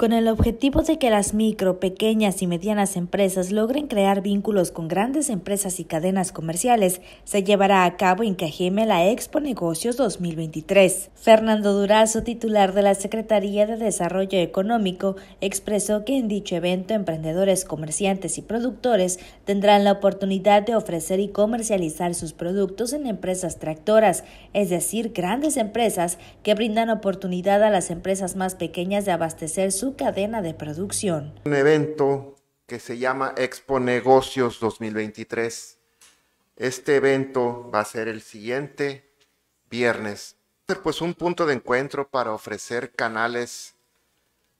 con el objetivo de que las micro, pequeñas y medianas empresas logren crear vínculos con grandes empresas y cadenas comerciales, se llevará a cabo en Cajeme la Expo Negocios 2023. Fernando Durazo, titular de la Secretaría de Desarrollo Económico, expresó que en dicho evento emprendedores, comerciantes y productores tendrán la oportunidad de ofrecer y comercializar sus productos en empresas tractoras, es decir, grandes empresas que brindan oportunidad a las empresas más pequeñas de abastecer su cadena de producción. Un evento que se llama Expo Negocios 2023. Este evento va a ser el siguiente viernes. pues un punto de encuentro para ofrecer canales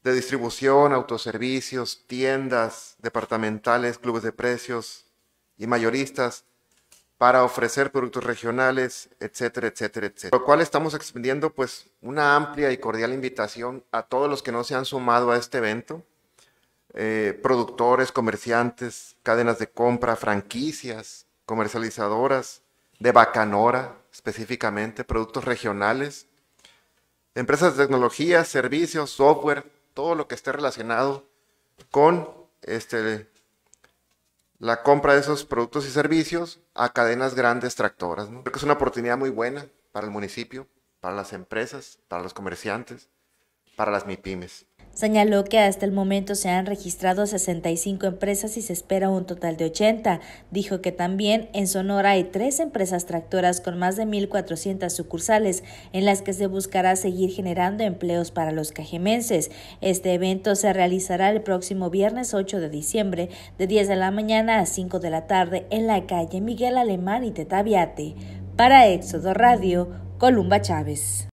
de distribución, autoservicios, tiendas departamentales, clubes de precios y mayoristas para ofrecer productos regionales, etcétera, etcétera, etcétera. lo cual estamos extendiendo pues una amplia y cordial invitación a todos los que no se han sumado a este evento, eh, productores, comerciantes, cadenas de compra, franquicias, comercializadoras, de Bacanora específicamente, productos regionales, empresas de tecnología, servicios, software, todo lo que esté relacionado con este, la compra de esos productos y servicios a cadenas grandes tractoras. Creo que es una oportunidad muy buena para el municipio, para las empresas, para los comerciantes, para las MIPIMES. Señaló que hasta el momento se han registrado 65 empresas y se espera un total de 80. Dijo que también en Sonora hay tres empresas tractoras con más de 1.400 sucursales en las que se buscará seguir generando empleos para los cajemenses. Este evento se realizará el próximo viernes 8 de diciembre de 10 de la mañana a 5 de la tarde en la calle Miguel Alemán y Tetaviate. Para Éxodo Radio, Columba Chávez.